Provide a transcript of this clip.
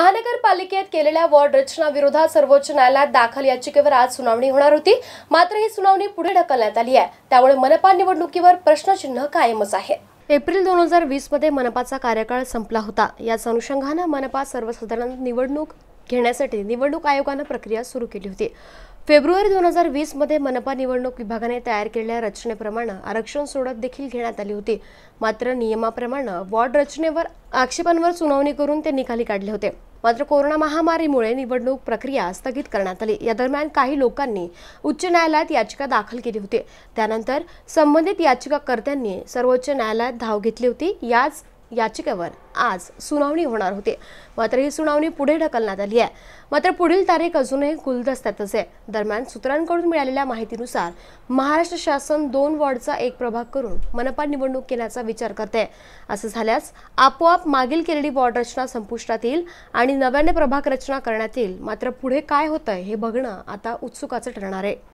महानगरपालिकेत केलेल्या वॉर्ड रचना विरोधात सर्वोच्च न्यायालयात दाखल याचिकेवर आज सुनावणी होणार होती मात्र ही सुनावणी पुढे ढकलण्यात आली आहे त्यामुळे मनपा निवडणुकीवर प्रश्नचिन्ह कायमच आहे एप्रिल दोन हजार वीस मध्ये मनपाचा कार्यकाळ संपला होता याच अनुषंगानं मनपा सर्वसाधारण निवडणूक घेण्यासाठी निवडणूक आयोगानं प्रक्रिया सुरू केली होती फेब्रुवारी दोन हजार मध्ये मनपा निवडणूक विभागाने तयार केलेल्या रचनेप्रमाणे आरक्षण सोडत देखील घेण्यात आली होती मात्र नियमाप्रमाणे वॉर्ड रचनेवर आक्षेपांवर सुनावणी करून ते निकाली काढले होते मात्र कोरोना महामारीमुळे निवडणूक प्रक्रिया स्थगित करण्यात आली या दरम्यान काही लोकांनी उच्च न्यायालयात याचिका दाखल केली होती त्यानंतर संबंधित याचिकाकर्त्यांनी सर्वोच्च न्यायालयात धाव घेतली होती याच याचिकेवर आज सुनावणी होणार होती मात्र ही सुनावणी पुढे ढकलण्यात आली आहे मात्र पुढील तारीख अजूनही गुलदस्त्यातच आहे दरम्यान सूत्रांकडून मिळालेल्या माहितीनुसार महाराष्ट्र शासन दोन वॉर्डचा एक प्रभाग करून मनपा निवडणूक केल्याचा विचार करते असं झाल्यास आपोआप मागील केलेली वॉर्ड रचना संपुष्टात येईल आणि नव्याने प्रभाग रचना करण्यात येईल मात्र पुढे काय होतंय हे बघणं आता उत्सुकाचं ठरणार आहे